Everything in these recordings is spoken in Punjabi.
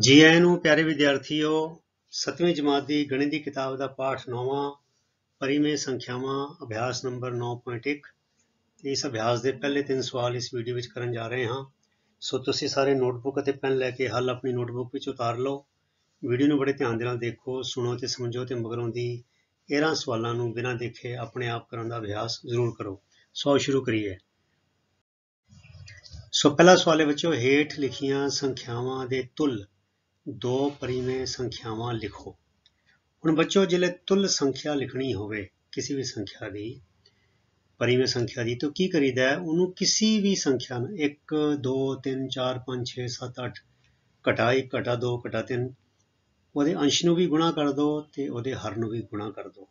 ਜੀ ਆਇਆਂ ਨੂੰ ਪਿਆਰੇ ਵਿਦਿਆਰਥੀਓ 7ਵੀਂ ਜਮਾਤ ਦੀ ਗਣਿਤ ਦੀ ਕਿਤਾਬ ਦਾ ਪਾਠ 9ਵਾਂ ਪਰਿਮੇ ਸੰਖਿਆਵਾਂ ਅਭਿਆਸ ਨੰਬਰ 9.1 ਇਸ ਅਭਿਆਸ ਦੇ ਪਹਿਲੇ ਤਿੰਨ ਸਵਾਲ ਇਸ ਵੀਡੀਓ ਵਿੱਚ ਕਰਨ ਜਾ ਰਹੇ ਹਾਂ ਸੋ ਤੁਸੀਂ ਸਾਰੇ ਨੋਟਬੁੱਕ ਅਤੇ ਪੈਨ ਲੈ ਕੇ ਹੱਲ ਆਪਣੀ ਨੋਟਬੁੱਕ ਵਿੱਚ ਉਤਾਰ ਲਓ ਵੀਡੀਓ ਨੂੰ ਬੜੇ ਧਿਆਨ ਦੇ ਨਾਲ ਦੇਖੋ ਸੁਣੋ ਤੇ ਸਮਝੋ ਤੇ ਮਗਰੋਂ ਦੀ 13 ਸਵਾਲਾਂ ਨੂੰ ਬਿਨਾਂ ਦੇਖੇ ਆਪਣੇ ਆਪ ਕਰਨ ਦਾ ਅਭਿਆਸ ਜ਼ਰੂਰ ਕਰੋ ਸੋ ਸ਼ੁਰੂ ਕਰੀਏ ਸੋ ਪਹਿਲਾ ਸਵਾਲ ਹੈ ਬੱਚਿਓ ਹੇਠ ਲਿਖੀਆਂ ਸੰਖਿਆਵਾਂ ਦੇ ਤੁਲ ਦੋ ਪਰਿਮੇ ਸੰਖਿਆਵਾਂ ਲਿਖੋ ਹੁਣ ਬੱਚੋ ਜਿਲੇ ਤੁਲ ਸੰਖਿਆ ਲਿਖਣੀ ਹੋਵੇ ਕਿਸੇ ਵੀ ਸੰਖਿਆ ਦੀ ਪਰਿਮੇ ਸੰਖਿਆ ਦੀ ਤਾਂ ਕੀ ਕਰੀਦਾ ਹੈ ਉਹਨੂੰ ਕਿਸੇ ਵੀ ਸੰਖਿਆ ਨੂੰ 1 2 3 4 5 6 7 8 ਘਟਾ 1 ਘਟਾ 2 ਘਟਾ 3 ਉਹਦੇ ਅੰਸ਼ ਨੂੰ ਵੀ ਗੁਣਾ ਕਰ ਦੋ ਤੇ ਉਹਦੇ ਹਰ ਨੂੰ ਵੀ ਗੁਣਾ ਕਰ ਦੋ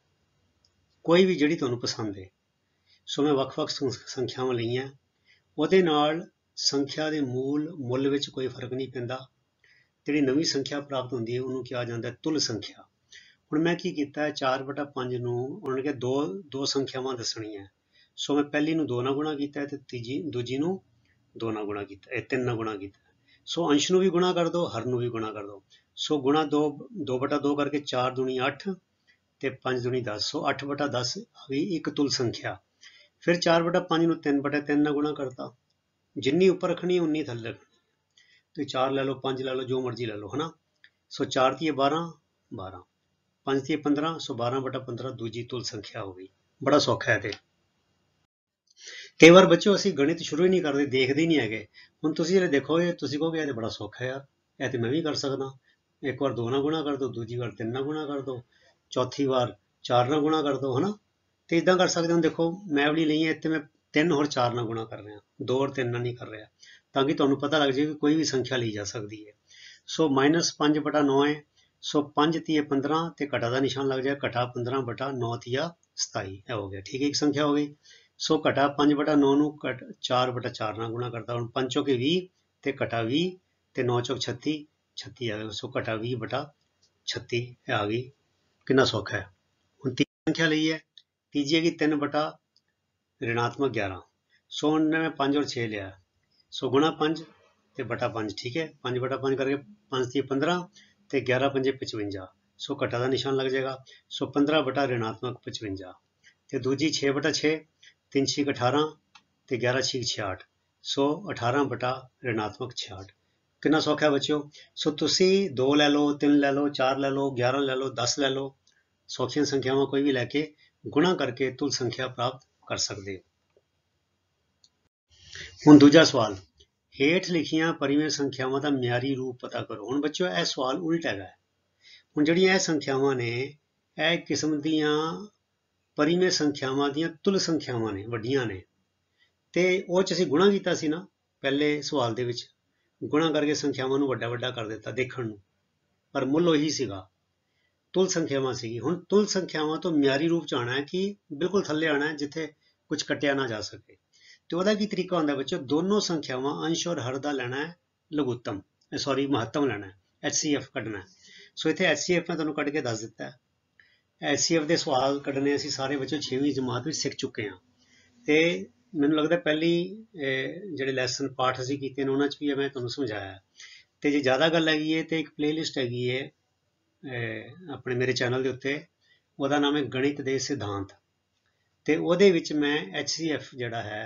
ਕੋਈ ਵੀ ਜਿਹੜੀ ਤੁਹਾਨੂੰ ਪਸੰਦ ਹੈ ਸੋ ਮੈਂ ਵੱਖ-ਵੱਖ ਸੰਖਿਆਵਾਂ ਲਈਆਂ ਉਹਦੇ ਨਾਲ ਸੰਖਿਆ ਦੇ ਮੂਲ ਮੁੱਲ ਵਿੱਚ ਕੋਈ ਫਰਕ ਨਹੀਂ ਪੈਂਦਾ ਜਿਹੜੀ ਨਵੀਂ ਸੰਖਿਆ ਪ੍ਰਾਪਤ ਹੁੰਦੀ ਹੈ ਉਹਨੂੰ ਕਿਹਾ ਜਾਂਦਾ ਤੁਲ ਸੰਖਿਆ ਹੁਣ ਮੈਂ ਕੀ ਕੀਤਾ 4/5 ਨੂੰ ਉਹਨਾਂ ਨੇ ਕਿਹਾ ਦੋ ਦੋ ਸੰਖਿਆਵਾਂ ਦੱਸਣੀਆਂ ਸੋ ਮੈਂ ਪਹਿਲੀ ਨੂੰ 2 ਨਾਲ ਗੁਣਾ ਕੀਤਾ ਤੇ ਤੀਜੀ ਦੂਜੀ ਨੂੰ 2 ਨਾਲ ਗੁਣਾ ਕੀਤਾ ਇਹ 3 ਨਾਲ ਗੁਣਾ ਕੀਤਾ ਸੋ ਅੰਸ਼ ਨੂੰ ਵੀ ਗੁਣਾ ਕਰ ਦੋ ਹਰ ਨੂੰ ਵੀ ਗੁਣਾ ਕਰ ਦੋ ਸੋ ਗੁਣਾ 2 2/2 ਕਰਕੇ 4 ਦੁਣੀ 8 ਤੇ 5 ਦੁਣੀ 10 ਸੋ 8/10 ਆ ਵੀ ਇੱਕ ਤੁਲ ਸੰਖਿਆ ਫਿਰ 4/5 ਨੂੰ 3/3 ਨਾਲ ਗੁਣਾ ਕਰਤਾ ਜਿੰਨੀ ਉੱਪਰ ਰੱਖਣੀ ਉਨੀ ਥੱਲੇ ਤੇ 4 ਲੈ ਲਓ 5 ਲੈ ਲਓ ਜੋ ਮਰਜ਼ੀ ਲੈ ਲਓ ਹਨਾ ਸੋ 4 ਦੀ 12 12 5 ਦੀ 15 ਸੋ 12 ਬਟਾ 15 ਦੂਜੀ ਤੁਲ ਸੰਖਿਆ ਹੋ ਗਈ ਬੜਾ ਸੌਖਾ ਹੈ ਤੇ ਕਈ ਵਾਰ ਬੱਚੋ ਅਸੀਂ ਗਣਿਤ ਸ਼ੁਰੂ ਹੀ ਨਹੀਂ ਕਰਦੇ ਦੇਖਦੇ ਨਹੀਂ ਹੈਗੇ ਹੁਣ ਤੁਸੀਂ ਇਹ ਦੇਖੋਗੇ ਤੁਸੀਂ ਕਹੋਗੇ ਇਹ ਤੇ ਬੜਾ ਸੌਖਾ ਯਾਰ ਇਹ ਤੇ ਮੈਂ ਵੀ ਕਰ ਸਕਦਾ ਇੱਕ ਵਾਰ 2 ਨਾਲ ਗੁਣਾ ਕਰ ਦੋ ਦੂਜੀ ਵਾਰ 3 ਨਾਲ ਗੁਣਾ ਕਰ ਦੋ ਚੌਥੀ ਵਾਰ 4 ਨਾਲ ਗੁਣਾ ਕਰ ਦੋ ਹਨਾ ਤੇ ਇਦਾਂ ਕਰ ਸਕਦੇ ਹਾਂ ਦੇਖੋ ਮੈਂ ਵੀ ਲਈ ਹੈ ਇੱਥੇ ਮੈਂ 3 ਹੋਰ 4 ਨਾਲ ਗੁਣਾ ਕਰ ਰਿਹਾ ਦੋ ਹੋਰ 3 ਨਾਲ ਨਹੀਂ ਕਰ ਰਿਹਾ ਤਾਂ ਕਿ ਤੁਹਾਨੂੰ ਪਤਾ ਲੱਗ ਜਾਏ ਕਿ ਕੋਈ ਵੀ ਸੰਖਿਆ ਲਈ ਜਾ ਸਕਦੀ ਹੈ ਸੋ -5 9 ਹੈ ਸੋ 5 3 15 ਤੇ ਘਟਾ ਦਾ ਨਿਸ਼ਾਨ ਲੱਗ ਜਾਏ ਘਟਾ 15 9 3 27 ਇਹ ਹੋ ਗਿਆ ਠੀਕ ਹੈ ਇੱਕ ਸੰਖਿਆ ਹੋ ਗਈ ਸੋ ਘਟਾ 5 9 ਨੂੰ ਘਟ 4 4 ਨਾਲ ਗੁਣਾ ਕਰਦਾ ਹੁਣ 5 ਚੋਕੇ 20 ਤੇ ਘਟਾ 20 ਤੇ 9 ਚੋਕ 36 36 ਆ ਗਿਆ ਸੋ ਘਟਾ 20 36 ਇਹ ਆ ਗਈ ਕਿੰਨਾ ਸੌਖਾ ਹੈ ਹੁਣ ਤੀਜੀ ਸੰਖਿਆ ਲਈ ਹੈ ਤੀਜੀ ਹੈ ਕਿ 3 ਰਿਣਾਤਮਕ 11 ਸੋ ਉਹਨੇ 5 ਔਰ 6 ਲਿਆ ਸੋ ਗੁਣਾ 5 ਤੇ ਬਟਾ 5 ਠੀਕ ਹੈ 5 ਬਟਾ 5 ਕਰਕੇ 5 3 15 ਤੇ 11 5 55 ਸੋ ਘਟਾ ਦਾ ਨਿਸ਼ਾਨ ਲੱਗ ਜਾਏਗਾ ਸੋ 15 ਬਟਾ ਰਿਣਾਤਮਕ 55 ਤੇ ਦੂਜੀ 6 ਬਟਾ 6 3 6 18 ਤੇ 11 6 68 ਸੋ 18 ਬਟਾ ਰਿਣਾਤਮਕ 66 ਕਿੰਨਾ ਸੌਖਾ ਬੱਚਿਓ ਸੋ ਤੁਸੀਂ 2 ਲੈ ਲਓ 3 ਲੈ ਲਓ 4 ਲੈ ਲਓ 11 ਲੈ ਲਓ 10 ਲੈ ਲਓ ਸੌਖੀਆਂ ਸੰਖਿਆਵਾਂ ਕੋਈ ਵੀ ਲੈ ਕੇ ਗੁਣਾ ਕਰਕੇ ਤੁਲ ਸੰਖਿਆ ਪ੍ਰਾਪਤ ਕਰ ਸਕਦੇ ਹੋ ਹੁਣ ਦੂਜਾ ਸਵਾਲ ਹੇਠ ਲਿਖੀਆਂ ਪਰਿਮੇਯ ਸੰਖਿਆਵਾਂ ਦਾ ਮਿਆਰੀ ਰੂਪ ਪਤਾ ਕਰੋ ਹੁਣ ਬੱਚਿਓ ਇਹ ਸਵਾਲ ਉਲਟ ਹੈਗਾ ਹੁਣ ਜਿਹੜੀਆਂ ਇਹ ਸੰਖਿਆਵਾਂ ਨੇ ਇਹ ਕਿਸਮ ਦੀਆਂ ਪਰਿਮੇਯ ਸੰਖਿਆਵਾਂ ਦੀਆਂ ਤੁਲ ਸੰਖਿਆਵਾਂ ਨੇ ਵੱਡੀਆਂ ਨੇ ਤੇ ਉਹ ਚ ਅਸੀਂ ਗੁਣਾ ਕੀਤਾ ਸੀ ਨਾ ਪਹਿਲੇ ਸਵਾਲ ਦੇ ਵਿੱਚ ਗੁਣਾ ਕਰਕੇ ਸੰਖਿਆਵਾਂ ਨੂੰ ਵੱਡਾ ਵੱਡਾ ਕਰ ਦਿੱਤਾ ਦੇਖਣ ਨੂੰ ਪਰ ਮੁੱਲ ਉਹੀ ਸੀਗਾ ਤੁਲ ਸੰਖਿਆਵਾਂ ਸੀਗੀ ਹੁਣ ਤੁਲ ਸੰਖਿਆਵਾਂ ਤੋਂ ਮਿਆਰੀ ਰੂਪ ਚ ਆਣਾ ਹੈ ਕਿ ਬਿਲਕੁਲ ਥੱਲੇ ਆਣਾ ਹੈ ਜਿੱਥੇ ਕੁਝ ਕੱਟਿਆ ਨਾ ਜਾ ਸਕੇ ਤੇ ਉਹਦਾ ਕੀ ਤਰੀਕਾ ਹੁੰਦਾ ਬੱਚੋ ਦੋਨੋਂ ਸੰਖਿਆਵਾਂ ਅੰਸ਼ ਔਰ ਹਰ ਦਾ ਲੈਣਾ ਹੈ ਲਘੂਤਮ ਸੌਰੀ ਮਹੱਤਮ ਲੈਣਾ ਹੈ HCF ਕੱਢਣਾ ਸੋ ਇੱਥੇ HCF ਮੈਂ ਤੁਹਾਨੂੰ ਕੱਢ ਕੇ ਦੱਸ ਦਿੱਤਾ ਹੈ HCF ਦੇ ਸਵਾਲ ਕੱਢਨੇ ਅਸੀਂ ਸਾਰੇ ਬੱਚੇ 6ਵੀਂ ਜਮਾਤ ਵਿੱਚ ਸਿੱਖ ਚੁੱਕੇ ਹਾਂ ਤੇ ਮੈਨੂੰ ਲੱਗਦਾ ਪਹਿਲੀ ਜਿਹੜੇ ਲੈਸਨ ਪਾਠ ਅਸੀਂ ਕੀਤੇ ਨੇ ਉਹਨਾਂ 'ਚ ਵੀ ਮੈਂ ਤੁਹਾਨੂੰ ਸਮਝਾਇਆ ਤੇ ਜੇ ਜ਼ਿਆਦਾ ਗੱਲ ਹੈਗੀ ਹੈ ਤੇ ਇੱਕ ਪਲੇਲਿਸਟ ਹੈਗੀ ਹੈ ਆਪਣੇ ਮੇਰੇ ਚੈਨਲ ਦੇ ਉੱਤੇ ਉਹਦਾ ਨਾਮ ਹੈ ਗਣਿਤ ਦੇ ਸਿਧਾਂਤ ਤੇ ਉਹਦੇ ਵਿੱਚ ਮੈਂ HCF ਜਿਹੜਾ ਹੈ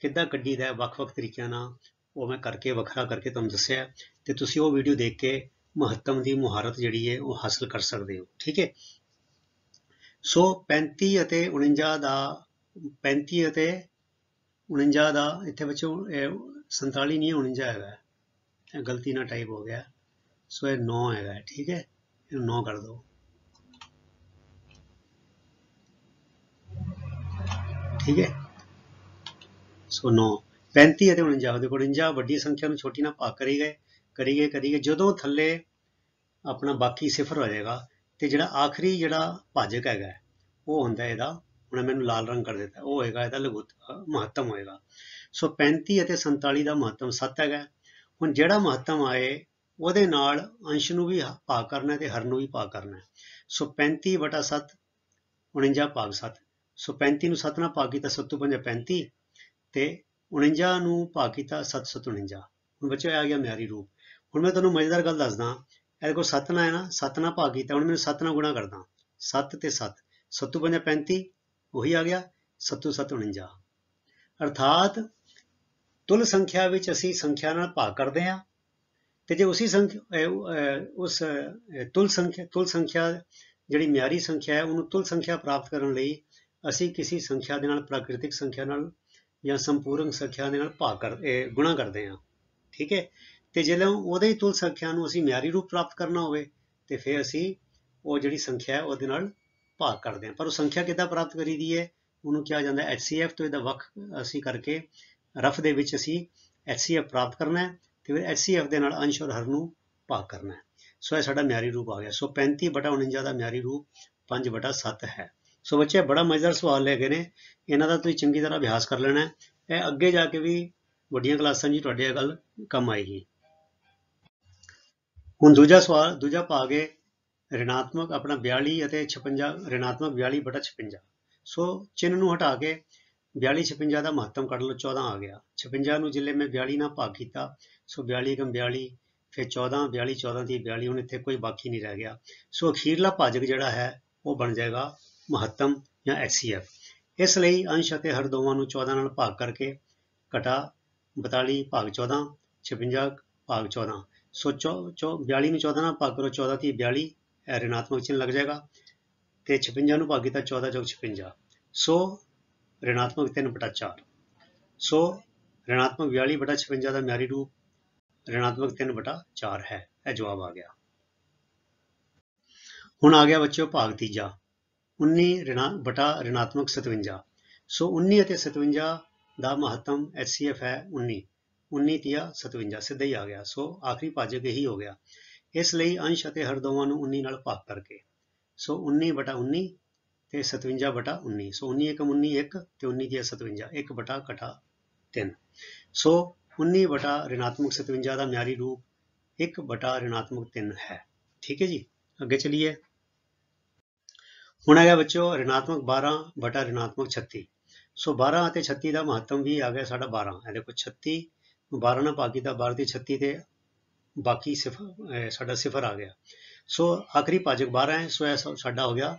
ਕਿੱਦਾਂ ਕੱਢੀਦਾ ਵੱਖ-ਵੱਖ ਤਰੀਕਿਆਂ ਨਾਲ ਉਹ ਮੈਂ ਕਰਕੇ ਵੱਖਰਾ ਕਰਕੇ ਤੁਹਾਨੂੰ ਦੱਸਿਆ ਤੇ ਤੁਸੀਂ ਉਹ ਵੀਡੀਓ ਦੇਖ ਕੇ ਮਹੱਤਮ ਦੀ ਮੁਹਾਰਤ ਜਿਹੜੀ ਹੈ ਉਹ ਹਾਸਲ ਕਰ ਸਕਦੇ ਹੋ ਠੀਕ ਹੈ ਸੋ 35 ਅਤੇ 49 ਦਾ 35 ਅਤੇ 49 ਦਾ ਇੱਥੇ ਬੱਚੋ 47 ਨਹੀਂ 49 ਹੈਗਾ ਗਲਤੀ ਨਾਲ ਟਾਈਪ ਹੋ ਗਿਆ ਸੋ ਇਹ 9 ਹੈਗਾ ਠੀਕ ਹੈ ਇਹਨੂੰ 9 ਕਰ ਦਿਓ ਠੀਕ ਹੈ ਸੋ 9 35 ਅਤੇ 49 ਦੇ ਕੋਲ 49 ਵੱਡੀ ਸੰਖਿਆ ਨੂੰ ਛੋਟੀ ਨਾਲ ਭਾਗ ਕਰੀ ਗਏ ਕਰੀ ਗਏ ਕਰੀ ਗਏ ਜਦੋਂ ਥੱਲੇ ਆਪਣਾ ਬਾਕੀ ਸਿਫਰ ਹੋ ਜਾਏਗਾ ਤੇ ਜਿਹੜਾ ਆਖਰੀ ਜਿਹੜਾ ਭਾਜਕ ਹੈਗਾ ਉਹ ਹੁੰਦਾ ਇਹਦਾ ਹੁਣ ਮੈਨੂੰ ਲਾਲ ਰੰਗ ਕਰ ਦਿੱਤਾ ਉਹ ਹੋਏਗਾ ਇਹਦਾ ਲਘੂ ਮਹੱਤਮ ਹੋਏਗਾ ਸੋ 35 ਅਤੇ 47 ਦਾ ਮਹੱਤਮ 7 ਹੈਗਾ ਹੁਣ ਜਿਹੜਾ ਮਹੱਤਮ ਆਏ ਉਹਦੇ ਨਾਲ ਅੰਸ਼ ਨੂੰ ਵੀ ਭਾਗ ਕਰਨਾ ਤੇ ਹਰ ਨੂੰ ਵੀ ਭਾਗ ਕਰਨਾ ਸੋ 35 7 49 ਭਾਗ 7 ਸੋ 35 ਨੂੰ 7 ਨਾਲ ਭਾਗ ਕੀਤਾ 7 ਤੋਂ 5 35 ਤੇ 49 ਨੂੰ ਭਾਗ ਕੀਤਾ 749 ਹੁਣ ਬੱਚਿਓ ਆ ਗਿਆ ਮਿਆਰੀ ਰੂਪ ਹੁਣ ਮੈਂ ਤੁਹਾਨੂੰ ਮਜ਼ੇਦਾਰ ਗੱਲ ਦੱਸਦਾ ਇਹਦੇ ਕੋ 7 ਨਾਲ ਹੈ ਨਾ 7 ਨਾਲ ਭਾਗ ਕੀਤਾ ਹੁਣ ਮੈਨੂੰ 7 ਨਾਲ ਗੁਣਾ ਕਰਦਾ 7 ਤੇ 7 7 5 35 ਉਹੀ ਆ ਗਿਆ 7 ਅਰਥਾਤ ਤੁਲ ਸੰਖਿਆ ਵਿੱਚ ਅਸੀਂ ਸੰਖਿਆ ਨਾਲ ਭਾਗ ਕਰਦੇ ਹਾਂ ਤੇ ਜੇ ਉਸੇ ਸੰਖਿਆ ਉਸ ਤੁਲ ਸੰਖਿਆ ਤੁਲ ਸੰਖਿਆ ਜਿਹੜੀ ਮਿਆਰੀ ਸੰਖਿਆ ਹੈ ਉਹਨੂੰ ਤੁਲ ਸੰਖਿਆ ਪ੍ਰਾਪਤ ਕਰਨ ਲਈ ਅਸੀਂ ਕਿਸੇ ਸੰਖਿਆ ਦੇ ਨਾਲ ਪ੍ਰਾਕ੍ਰਿਤਿਕ ਸੰਖਿਆ ਨਾਲ ਜਾਂ ਸੰਪੂਰਨ ਸੰਖਿਆ ਦੇ ਨਾਲ ਭਾਗ ਕਰ ਗੁਣਾ ਕਰਦੇ ਹਾਂ ਠੀਕ ਹੈ ਤੇ ਜਦੋਂ ਉਹਦੇ ਹੀ ਤੁਲ ਸੰਖਿਆ ਨੂੰ ਅਸੀਂ ਮਿਆਰੀ ਰੂਪ ਪ੍ਰਾਪਤ ਕਰਨਾ ਹੋਵੇ ਤੇ ਫਿਰ ਅਸੀਂ ਉਹ ਜਿਹੜੀ ਸੰਖਿਆ ਹੈ ਉਹਦੇ ਨਾਲ ਭਾਗ ਕਰਦੇ ਹਾਂ ਪਰ ਉਹ ਸੰਖਿਆ ਕਿੱਦਾਂ ਪ੍ਰਾਪਤ ਕਰੀਦੀ ਹੈ ਉਹਨੂੰ ਕਿਹਾ ਜਾਂਦਾ HCF ਤੋਂ ਇਹਦਾ ਵੱਖ ਅਸੀਂ ਕਰਕੇ ਰਫ ਦੇ ਵਿੱਚ ਅਸੀਂ HCF ਪ੍ਰਾਪਤ ਕਰਨਾ ਹੈ ਤੇ ਫਿਰ HCF ਦੇ ਨਾਲ ਅੰਸ਼ ਔਰ ਹਰ ਨੂੰ ਭਾਗ ਕਰਨਾ ਹੈ ਸੋ ਇਹ ਸਾਡਾ ਮਿਆਰੀ ਰੂਪ ਆ ਗਿਆ ਸੋ 35/49 ਦਾ ਮਿਆਰੀ ਰੂਪ 5/7 ਹੈ ਸੋ ਬੱਚੇ ਬੜਾ ਮਜ਼ੇਦਾਰ ਸਵਾਲ ਲੈ ਕੇ ਨੇ ਇਹਨਾਂ ਦਾ ਤੁਸੀਂ ਚੰਗੀ ਤਰ੍ਹਾਂ ਅਭਿਆਸ ਕਰ ਲੈਣਾ ਹੈ ਇਹ ਅੱਗੇ ਜਾ ਕੇ ਵੀ ਵੱਡੀਆਂ ਕਲਾਸਾਂ 'ਚ ਤੁਹਾਡੇ ਇਹ ਗੱਲ ਕੰਮ ਆਏਗੀ ਹੁਣ ਦੂਜਾ ਸਵਾਲ ਦੂਜਾ ਭਾਗ ਹੈ ਰਿਣਾਤਮਕ ਆਪਣਾ 42 ਅਤੇ 56 ਰਿਣਾਤਮਕ 42 ਬਟਾ 56 ਸੋ ਚਿੰਨ ਨੂੰ ਹਟਾ ਕੇ 42 56 ਦਾ ਮਹੱਤਵ ਕੱਢ ਲਓ 14 ਆ ਗਿਆ 56 ਨੂੰ ਜਿੱਲੇ ਮੈਂ 42 ਨਾਲ ਭਾਗ ਕੀਤਾ ਸੋ 42 ਕਮ 42 ਫਿਰ 14 42 14 ਦੀ 42 ਹੁਣ ਇੱਥੇ ਕੋਈ ਬਾਕੀ ਨਹੀਂ ਰਹਿ ਗਿਆ ਸੋ ਅਖੀਰਲਾ ਭਾਜਕ ਜਿਹੜਾ ਹੈ ਉਹ ਬਣ ਜਾਏਗਾ ਮਹੱਤਮ ਜਾਂ ਐਚਸੀਐਫ ਇਸ ਲਈ ਅੰਸ਼ ਅਤੇ ਹਰ ਦੋਵਾਂ ਨੂੰ 14 ਨਾਲ ਭਾਗ ਕਰਕੇ ਘਟਾ 42 ਭਾਗ 14 56 ਭਾਗ 14 ਸੋ 42 ਨੂੰ 14 ਨਾਲ ਭਾਗ ਕਰੋ 14 ਤੀ 42 ਰਿਣਾਤਮਕ ਚਿੰਨ ਲੱਗ ਜਾਏਗਾ ਤੇ 56 ਨੂੰ ਭਾਗ ਕੀਤਾ 14 ਚੌਕ 56 ਸੋ ಋಣਾਤਮਕ 3/4 ਸੋ ಋಣਾਤਮਕ 42/56 ਦਾ ਮਿਆਰੀ ਰੂਪ ಋਣਾਤਮਕ 3/4 ਹੈ ਇਹ ਜਵਾਬ ਆ ਗਿਆ ਹੁਣ ਆ ਗਿਆ ਬੱਚਿਓ ਭਾਗ ਤੀਜਾ 19 ਬਟਾ ಋಣਾਤਮਕ 57 ਸੋ 19 ਅਤੇ 57 ਦਾ ਮਹੱਤਮ HCF ਹੈ 19 19 ਤੀਆ 57 ਸਿੱਧਾ ਹੀ ਆ ਗਿਆ ਸੋ ਆਖਰੀ ਭਾਜਕ ਇਹੀ ਹੋ ਗਿਆ ਇਸ ਲਈ ਅੰਸ਼ ਅਤੇ ਹਰ ਦੋਵਾਂ ਨੂੰ 19 ਨਾਲ ਭਾਗ ਕਰਕੇ ਸੋ 19 ਬਟਾ 19 ਤੇ 57 ਬਟਾ 19 ਸੋ 19 1 19 1 ਤੇ 19 ਤੀਆ 57 1 ਬਟਾ ਘਟਾ 3 ਸੋ 19 ਬਟਾ ਰਿਣਾਤਮਕ 57 ਦਾ ਮਿਆਰੀ ਰੂਪ 1 ਬਟਾ ਰਿਣਾਤਮਕ 3 ਹੈ ਠੀਕ ਹੈ ਜੀ ਅੱਗੇ ਚਲੀਏ ਹੁਣ ਆ ਗਿਆ ਬੱਚਿਓ ਰਿਨਾਤਮਕ 12 ਬਟਾ ಋಣਾਤਮਕ 36 ਸੋ 12 ਅਤੇ 36 ਦਾ ਮਹੱਤਵ ਵੀ ਆ ਗਿਆ ਸਾਡਾ 12 ਇਹ ਦੇਖੋ 36 ਨੂੰ 12 ਨਾਲ ਭਾਗੀ ਤਾਂ 12 ਦੀ 36 ਤੇ ਬਾਕੀ ਸਿਫਰ ਸਾਡਾ ਸਿਫਰ ਆ ਗਿਆ ਸੋ ਆਖਰੀ ਭਾਜਕ 12 ਹੈ ਸੋ ਇਹ ਸਾਡਾ ਹੋ ਗਿਆ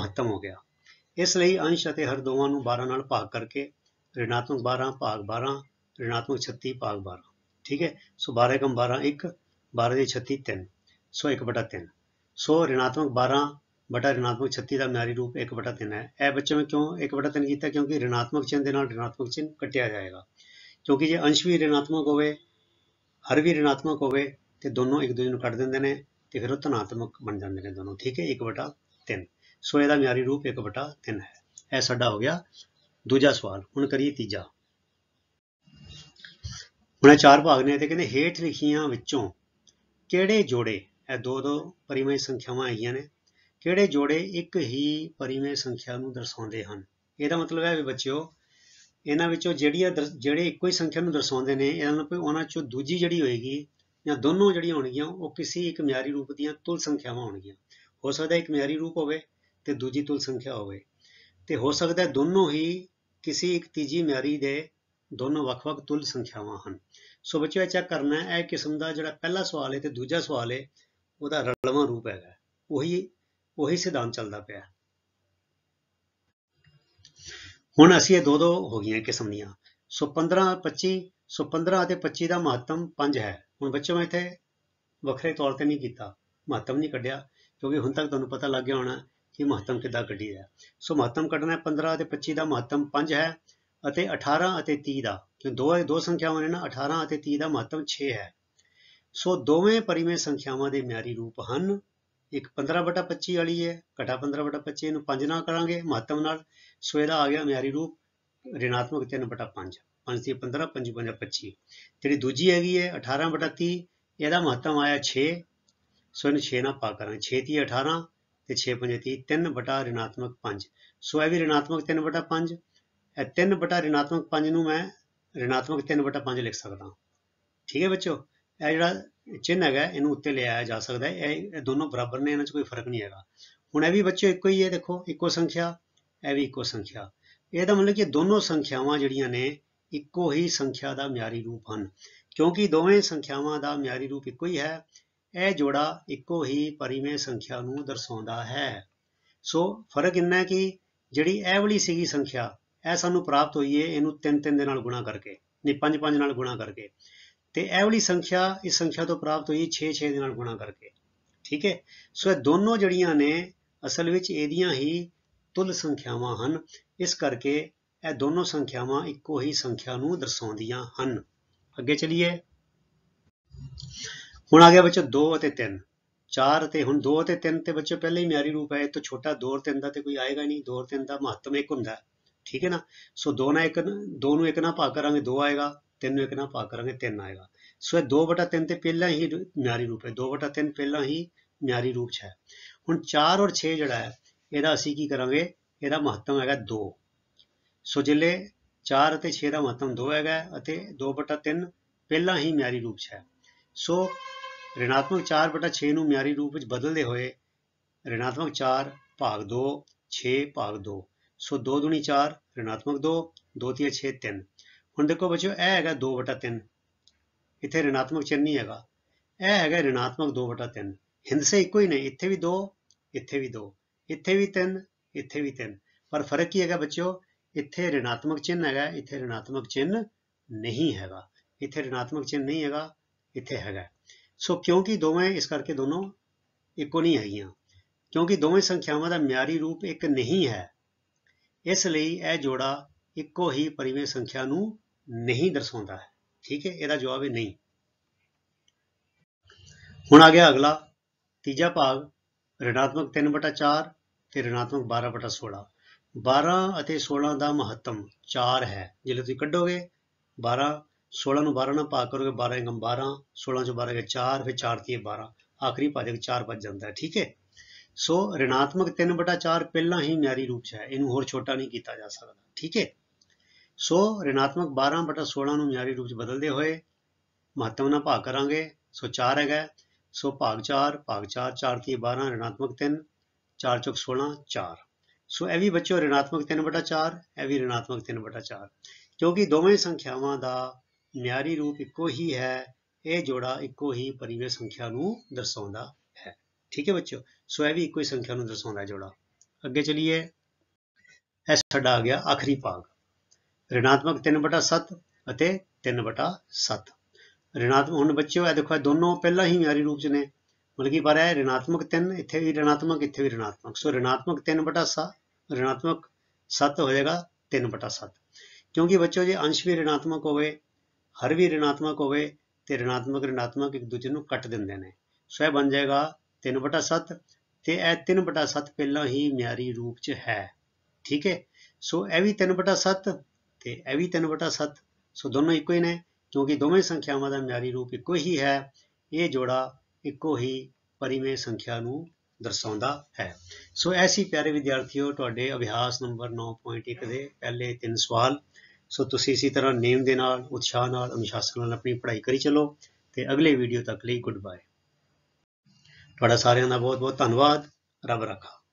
ਮਹੱਤਵ ਹੋ ਗਿਆ ਇਸ ਲਈ ਅੰਸ਼ ਅਤੇ ਹਰ ਦੋਵਾਂ ਨੂੰ 12 ਨਾਲ ਭਾਗ ਕਰਕੇ ਰਿਨਾਤਮਕ 12 ਭਾਗ 12 ਰਿਨਾਤਮਕ 36 ਭਾਗ 12 ਠੀਕ ਹੈ ਸੋ 12 ਕਮ 12 1 12 ਦੀ 36 3 ਸੋ 1 ਬਟਾ 3 ਸੋ ਰਿਨਾਤਮਕ 12 ਬਟਾ ਰਿਨਾਤਮਕ 36 ਦਾ ਮਿਆਰੀ ਰੂਪ 1/3 ਹੈ ਇਹ ਬੱਚੇ ਮੈਂ ਕਿਉਂ 1/3 ਕੀਤਾ ਕਿਉਂਕਿ ਰਿਨਾਤਮਕ ਚਿੰਨ੍ਹ ਦੇ ਨਾਲ ਰਿਨਾਤਮਕ ਚਿੰਨ੍ਹ ਕੱਟਿਆ ਜਾਏਗਾ ਕਿਉਂਕਿ ਜੇ ਅੰਸ਼ ਵੀ ਰਿਨਾਤਮਕ ਹੋਵੇ ਹਰ ਵੀ ਰਿਨਾਤਮਕ ਹੋਵੇ ਤੇ ਦੋਨੋਂ ਇੱਕ ਦੂਜੇ ਨੂੰ ਕੱਟ ਦਿੰਦੇ ਨੇ ਤੇ ਫਿਰ ਉਹ ਧਨਾਤਮਕ ਬਣ ਜਾਂਦੇ ਨੇ ਦੋਨੋਂ ਠੀਕ ਹੈ 1/3 ਸੋ ਇਹਦਾ ਮਿਆਰੀ ਰੂਪ 1/3 ਹੈ ਇਹ ਸਾਡਾ ਹੋ ਗਿਆ ਦੂਜਾ ਸਵਾਲ ਹੁਣ ਕਰੀਏ ਤੀਜਾ ਹੁਣ ਚਾਰ ਭਾਗ ਨੇ ਤੇ ਕਹਿੰਦੇ ਹੇਠ ਲਿਖੀਆਂ ਵਿੱਚੋਂ ਕਿਹੜੇ ਜੋੜੇ ਇਹ ਦੋ ਦੋ ਪਰਿਮੇਯ ਸੰਖਿਆਵਾਂ ਆਈਆਂ ਨੇ ਕਿਹੜੇ ਜੋੜੇ ਇੱਕ ਹੀ ਪਰਿਮੇਂ ਸੰਖਿਆ ਨੂੰ ਦਰਸਾਉਂਦੇ ਹਨ ਇਹਦਾ ਮਤਲਬ ਹੈ ਵੀ ਬੱਚਿਓ ਇਹਨਾਂ ਵਿੱਚੋਂ ਜਿਹੜੀਆਂ ਜਿਹੜੇ ਇੱਕੋ ਹੀ ਸੰਖਿਆ ਨੂੰ ਦਰਸਾਉਂਦੇ ਨੇ ਇਹਨਾਂ ਨੂੰ ਉਹਨਾਂ ਚੋਂ ਦੂਜੀ ਜਿਹੜੀ ਹੋਏਗੀ ਜਾਂ ਦੋਨੋਂ ਜਿਹੜੀਆਂ ਹੋਣਗੀਆਂ ਉਹ ਕਿਸੇ ਇੱਕ ਮਿਆਰੀ ਰੂਪ ਦੀਆਂ ਤੁਲ ਸੰਖਿਆਵਾਂ ਹੋਣਗੀਆਂ ਹੋ ਸਕਦਾ ਇੱਕ ਮਿਆਰੀ ਰੂਪ ਹੋਵੇ ਤੇ ਦੂਜੀ ਤੁਲ ਸੰਖਿਆ ਹੋਵੇ ਤੇ ਹੋ ਸਕਦਾ ਦੋਨੋਂ ਹੀ ਕਿਸੇ ਇੱਕ ਤੀਜੀ ਮਿਆਰੀ ਦੇ ਦੋਨੋਂ ਵੱਖ-ਵੱਖ ਤੁਲ ਸੰਖਿਆਵਾਂ ਹਨ ਸੋ ਬੱਚਿਓ ਇਹ ਚੈੱਕ ਕਰਨਾ ਹੈ ਇਹ ਕਿਸਮ ਦਾ ਜਿਹੜਾ ਪਹਿਲਾ ਸਵਾਲ ਹੈ ਤੇ ਦੂਜਾ ਸਵਾਲ ਹੈ ਉਹਦਾ ਰਲਵਾਂ ਰੂਪ ਹੈਗਾ ਉਹੀ ਉਹੀ ਸਿਧਾਂਤ ਚੱਲਦਾ ਪਿਆ ਹੁਣ ਅਸੀਂ ਇਹ ਦੋ ਦੋ ਹੋ ਗਈਆਂ ਕਿਸਮ ਦੀਆਂ ਸੋ 15 25 ਸੋ 15 ਅਤੇ 25 ਦਾ ਮਹੱਤਮ 5 ਹੈ ਹੁਣ ਬੱਚਿਓ ਮੈਂ ਇੱਥੇ ਵੱਖਰੇ ਤੌਰ ਤੇ ਨਹੀਂ ਕੀਤਾ ਮਹੱਤਮ ਨਹੀਂ ਕੱਢਿਆ ਕਿਉਂਕਿ ਹੁਣ ਤੱਕ ਤੁਹਾਨੂੰ ਪਤਾ ਲੱਗ ਗਿਆ ਹੋਣਾ ਕਿ ਮਹੱਤਮ ਕਿੱਦਾਂ ਕੱਢੀਦਾ ਸੋ ਮਹੱਤਮ ਕੱਢਣਾ 15 ਅਤੇ 25 ਦਾ ਮਹੱਤਮ 5 ਹੈ ਅਤੇ 18 ਅਤੇ 30 ਦਾ ਕਿਉਂ ਦੋ ਦੋ ਸੰਖਿਆਵਾਂ ਨੇ ਨਾ 18 ਅਤੇ 30 ਦਾ ਮਹੱਤਮ 6 ਹੈ ਸੋ ਦੋਵੇਂ ਪਰਿਮੇ ਸੰਖਿਆਵਾਂ ਦੇ ਮਿਆਰੀ ਰੂਪ ਹਨ ਇੱਕ 15 ਵਟਾ 25 ਵਾਲੀ ਹੈ ਘਟਾ 15 ਵਟਾ 25 ਇਹਨੂੰ 5 ਨਾਲ ਕਰਾਂਗੇ ਮਹੱਤਵ ਨਾਲ ਸੋ ਇਹਦਾ ਆ ਗਿਆ ਮਿਆਰੀ ਰੂਪ ಋಣਾਤਮਕ 3 ਵਟਾ 5 ਪੰਜ ਦੀ 15 ਪੰਜ 5 25 ਜਿਹੜੀ ਦੂਜੀ ਹੈਗੀ ਹੈ 18 ਵਟਾ 30 ਇਹਦਾ ਮਹੱਤਵ ਆਇਆ 6 ਸੋ ਇਹਨੂੰ 6 ਨਾਲ ਪਾ ਕਰਾਂਗੇ 6 3 18 ਤੇ 6 ਪੰਜ 30 3 ਵਟਾ ਰਿਣਾਤਮਕ 5 ਸੋ ਇਹ ਵੀ ਰਿਣਾਤਮਕ 3 ਵਟਾ 5 ਇਹ 3 ਵਟਾ ਰਿਣਾਤਮਕ 5 ਨੂੰ ਮੈਂ ਰਿਣਾਤਮਕ 3 ਵਟਾ 5 ਲਿਖ ਸਕਦਾ ਠੀਕ ਹੈ ਬੱਚੋ ਇਹ ਜਿਹੜਾ ਚਿੰਨ ਹੈਗਾ ਇਹਨੂੰ ਉੱਤੇ ਲਿਆਇਆ ਜਾ ਸਕਦਾ ਹੈ ਇਹ ਦੋਨੋਂ ਬਰਾਬਰ ਨੇ ਇਹਨਾਂ 'ਚ ਕੋਈ ਫਰਕ ਨਹੀਂ ਹੈਗਾ ਹੁਣ ਇਹ ਵੀ ਬੱਚੇ ਇੱਕੋ ਹੀ ਹੈ ਦੇਖੋ ਇੱਕੋ ਸੰਖਿਆ ਇਹ ਵੀ ਇੱਕੋ ਸੰਖਿਆ ਇਹਦਾ ਮਤਲਬ ਕਿ ਦੋਨੋਂ ਸੰਖਿਆਵਾਂ ਜਿਹੜੀਆਂ ਨੇ ਇੱਕੋ ਹੀ ਸੰਖਿਆ ਦਾ ਮਿਆਰੀ ਰੂਪ ਹਨ ਕਿਉਂਕਿ ਦੋਵੇਂ ਸੰਖਿਆਵਾਂ ਦਾ ਮਿਆਰੀ ਰੂਪ ਇੱਕੋ ਹੀ ਹੈ ਇਹ ਜੋੜਾ ਇੱਕੋ ਹੀ ਪਰਿਮੇ ਸੰਖਿਆ ਨੂੰ ਦਰਸਾਉਂਦਾ ਹੈ ਸੋ ਫਰਕ ਇੰਨਾ ਹੈ ਕਿ ਜਿਹੜੀ ਇਹ ਵਾਲੀ ਸੀਗੀ ਸੰਖਿਆ ਇਹ ਸਾਨੂੰ ਪ੍ਰਾਪਤ ਹੋਈ ਹੈ ਇਹਨੂੰ 3-3 ਦੇ ਨਾਲ ਗੁਣਾ ਕਰਕੇ ਨਹੀਂ 5-5 ਨਾਲ ਗੁਣਾ ਕਰਕੇ ਤੇ ਇਹ ਵਾਲੀ ਸੰਖਿਆ ਇਸ ਸੰਖਿਆ ਤੋਂ ਪ੍ਰਾਪਤ ਹੋਈ 6 6 ਦੇ ਨਾਲ ਗੁਣਾ ਕਰਕੇ ਠੀਕ ਹੈ ਸੋ ਇਹ ਦੋਨੋਂ ਜੜੀਆਂ ਨੇ ਅਸਲ ਵਿੱਚ ਇਹਦੀਆਂ ਹੀ ਤੁਲ ਸੰਖਿਆਵਾਂ ਹਨ ਇਸ ਕਰਕੇ ਇਹ ਦੋਨੋਂ ਸੰਖਿਆਵਾਂ ਇੱਕੋ ਹੀ ਸੰਖਿਆ ਨੂੰ ਦਰਸਾਉਂਦੀਆਂ ਹਨ ਅੱਗੇ ਚਲੀਏ ਹੁਣ ਆ ਗਿਆ ਬੱਚੋ 2 ਅਤੇ 3 4 ਤੇ ਹੁਣ 2 ਤੇ 3 ਤੇ ਬੱਚੋ ਪਹਿਲੇ ਹੀ ਮਿਆਰੀ ਰੂਪ ਹੈ ਇਹ ਤੋਂ ਛੋਟਾ 2 ਔਰ 3 ਦਾ ਤੇ ਕੋਈ ਆਏਗਾ ਨਹੀਂ 2 ਔਰ 3 ਦਾ ਮਹੱਤਵ ਇੱਕ ਹੁੰਦਾ ਠੀਕ ਹੈ ਨਾ ਸੋ 2 ਨਾਲ ਇੱਕ 2 ਨੂੰ ਇੱਕ ਨਾਲ ਭਾਗ ਕਰਾਂਗੇ 2 ਆਏਗਾ 3 ਨੂੰ 1 ਨਾਲ ਭਾਗ ਕਰਾਂਗੇ 3 ਆਏਗਾ ਸੋ ਇਹ 2 3 ਤੇ ਪਹਿਲਾਂ ਹੀ ਮਿਆਰੀ ਰੂਪ ਹੈ 2 3 ਪਹਿਲਾਂ ਹੀ ਮਿਆਰੀ ਰੂਪ 'ਚ ਹੈ ਹੁਣ 4 ਔਰ 6 ਜਿਹੜਾ ਹੈ ਇਹਦਾ ਅਸੀਂ ਕੀ ਕਰਾਂਗੇ ਇਹਦਾ ਮਹੱਤਵ ਹੈਗਾ 2 ਸੋ ਜਿਲੇ 4 ਅਤੇ 6 ਦਾ ਮਹੱਤਵ 2 ਹੈਗਾ ਅਤੇ 2/3 ਪਹਿਲਾਂ ਹੀ ਮਿਆਰੀ ਰੂਪ 'ਚ ਹੈ ਸੋ ਰਿਣਾਤਮਕ 4/6 ਨੂੰ ਮਿਆਰੀ ਰੂਪ ਵਿੱਚ ਬਦਲਦੇ ਹੋਏ ਰਿਣਾਤਮਕ 4 ਭਾਗ 2 6 ਭਾਗ 2 ਸੋ 2 2 4 ਰਿਣਾਤਮਕ 2 2 3 6 3 ਹੁਣ ਦੇਖੋ ਬੱਚਿਓ ਇਹ ਹੈਗਾ 2/3 ਇੱਥੇ ಋಣಾತ್ਮਕ ਚਿੰਨ ਨਹੀਂ ਹੈਗਾ ਇਹ ਹੈਗਾ ಋಣਾਤਮਕ 2/3 ਹਿੰਦਸੇ ਇੱਕੋ ਹੀ ਨੇ ਇੱਥੇ ਵੀ 2 ਇੱਥੇ ਵੀ 2 ਇੱਥੇ ਵੀ 3 ਇੱਥੇ ਵੀ 3 ਪਰ ਫਰਕ ਕੀ ਹੈਗਾ ਬੱਚਿਓ ਇੱਥੇ ಋಣਾਤਮਕ ਚਿੰਨ ਹੈਗਾ ਇੱਥੇ ಋಣਾਤਮਕ ਚਿੰਨ ਨਹੀਂ ਹੈਗਾ ਇੱਥੇ ಋಣਾਤਮਕ ਚਿੰਨ ਨਹੀਂ ਹੈਗਾ ਇੱਥੇ ਹੈਗਾ ਸੋ ਕਿਉਂਕਿ ਦੋਵੇਂ ਇਸ ਕਰਕੇ ਦੋਨੋਂ ਇੱਕੋ ਨਹੀਂ ਹੈਗੀਆਂ ਕਿਉਂਕਿ ਦੋਵੇਂ ਸੰਖਿਆਵਾਂ ਦਾ ਮਿਆਰੀ ਰੂਪ ਇੱਕ ਨਹੀਂ ਹੈ ਇਸ ਲਈ ਇਹ ਜੋੜਾ ਇੱਕੋ ਹੀ ਪਰਿਮੇ ਸੰਖਿਆ ਨੂੰ ਨਹੀਂ ਦਰਸਾਉਂਦਾ ਠੀਕ ਹੈ ਇਹਦਾ ਜਵਾਬ ਹੈ ਨਹੀਂ ਹੁਣ ਆ ਗਿਆ ਅਗਲਾ ਤੀਜਾ ਭਾਗ ਰਿਣਾਤਮਕ 3/4 ਤੇ ਰਿਣਾਤਮਕ 12/16 12 ਅਤੇ 16 ਦਾ ਮਹੱਤਮ 4 ਹੈ ਜੇ ਤੁਸੀਂ ਕੱਢੋਗੇ 12 16 ਨੂੰ 12 ਨਾਲ ਭਾਗ ਕਰੋਗੇ 12 12 16 ਚੋਂ 12 ਗਿਆ 4 ਫਿਰ 4 ਤੇ 12 ਆਖਰੀ ਭਾਜਕ 4 ਬਚ ਜਾਂਦਾ ਹੈ ਠੀਕ ਹੈ ਸੋ ਰਿਣਾਤਮਕ 3/4 ਪਹਿਲਾਂ ਹੀ ਮਿਆਰੀ ਰੂਪ 'ਚ ਹੈ ਇਹਨੂੰ ਹੋਰ ਛੋਟਾ ਨਹੀਂ ਕੀਤਾ ਜਾ ਸਕਦਾ ਠੀਕ ਹੈ ਸੋ ਰਿਨਾਤਮਕ 12 ਬਟਾ 16 ਨੂੰ ਮਿਆਰੀ ਰੂਪ ਚ ਬਦਲਦੇ ਹੋਏ ਮਹੱਤਵ ਨਾਲ ਭਾਗ ਕਰਾਂਗੇ ਸੋ 4 ਹੈਗਾ ਸੋ ਭਾਗ 4 ਭਾਗ 4 4 3 12 ਰਿਨਾਤਮਕ 3 4 ਚੁਕ 16 4 ਸੋ ਇਹ ਵੀ ਬੱਚਿਓ ਰਿਨਾਤਮਕ 3 ਬਟਾ 4 ਇਹ ਵੀ ಋಣਾਤਮਕ 3 ਬਟਾ 4 ਕਿਉਂਕਿ ਦੋਵੇਂ ਸੰਖਿਆਵਾਂ ਦਾ ਮਿਆਰੀ ਰੂਪ ਇੱਕੋ ਹੀ ਹੈ ਇਹ ਜੋੜਾ ਇੱਕੋ ਹੀ ਪਰਿਵੇ ਸੰਖਿਆ ਨੂੰ ਦਰਸਾਉਂਦਾ ਹੈ ਠੀਕ ਹੈ ਬੱਚਿਓ ਸੋ ਇਹ ਵੀ ਇੱਕੋ ਹੀ ਸੰਖਿਆ ਨੂੰ ਦਰਸਾਉਂਦਾ ਜੋੜਾ ਅੱਗੇ ਚਲੀਏ ਇਹ ਸਾਡਾ ਆ ਗਿਆ ਆਖਰੀ ਭਾਗ ऋणात्मक 3/7 ਅਤੇ 3/7 ऋणात्मक ਹੁਣ ਬੱਚਿਓ ਇਹ ਦੇਖੋ ਇਹ ਦੋਨੋਂ ਪਹਿਲਾਂ ਹੀ ਮਿਆਰੀ ਰੂਪ ਚ ਨੇ ਮਤਲਬ ਕੀ ਪਰ ਹੈ ऋणात्मक 3 ਇੱਥੇ ਵੀ ऋणात्मक ਇੱਥੇ ਵੀ ऋणात्मक ਸੋ ऋणात्मक 3/7 ऋणात्मक 7 ਹੋ ਜਾਏਗਾ 3/7 ਕਿਉਂਕਿ ਬੱਚਿਓ ਜੇ ਅੰਸ਼ ਵੀ ऋणात्मक ਹੋਵੇ ਹਰ ਵੀ ऋणात्मक ਹੋਵੇ ਤੇ ऋणात्मक ऋणात्मक ਇੱਕ ਦੂਜੇ ਨੂੰ ਕੱਟ ਦਿੰਦੇ ਨੇ ਸੋ ਇਹ ਬਣ ਜਾਏਗਾ 3/7 ਤੇ ਇਹ 3/7 ਪਹਿਲਾਂ ਹੀ ਮਿਆਰੀ ਰੂਪ ਚ ਹੈ ਠੀਕ ਹੈ ਸੋ ਇਹ ਵੀ 3/7 ਤੇ ਇਹ ਵੀ 3 7 ਸੋ ਦੋਨੋਂ ਇੱਕੋ ਹੀ ਨੇ ਕਿਉਂਕਿ ਦੋਵੇਂ ਸੰਖਿਆਵਾਂ ਦਾ ਮਿਆਰੀ ਰੂਪ ਇੱਕੋ ਹੀ ਹੈ ਇਹ ਜੋੜਾ ਇੱਕੋ ਹੀ ਪਰਿਮੇਯ ਸੰਖਿਆ ਨੂੰ ਦਰਸਾਉਂਦਾ ਹੈ ਸੋ ਐਸੀ ਪਿਆਰੇ ਵਿਦਿਆਰਥੀਓ ਤੁਹਾਡੇ ਅਭਿਆਸ ਨੰਬਰ 9.1 ਦੇ ਪਹਿਲੇ ਤਿੰਨ ਸਵਾਲ ਸੋ ਤੁਸੀਂ ਇਸੇ ਤਰ੍ਹਾਂ ਨੇਮ ਦੇ ਨਾਲ ਉਤਸ਼ਾਹ ਨਾਲ ਅਨੁਸ਼ਾਸਨ ਨਾਲ ਆਪਣੀ ਪੜ੍ਹਾਈ ਕਰੀ ਚਲੋ ਤੇ ਅਗਲੇ ਵੀਡੀਓ ਤੱਕ ਲਈ ਗੁੱਡ ਬਾਏ ਤੁਹਾਡਾ ਸਾਰਿਆਂ ਦਾ ਬਹੁਤ ਬਹੁਤ ਧੰਨਵਾਦ ਰੱਬ ਰੱਖਾ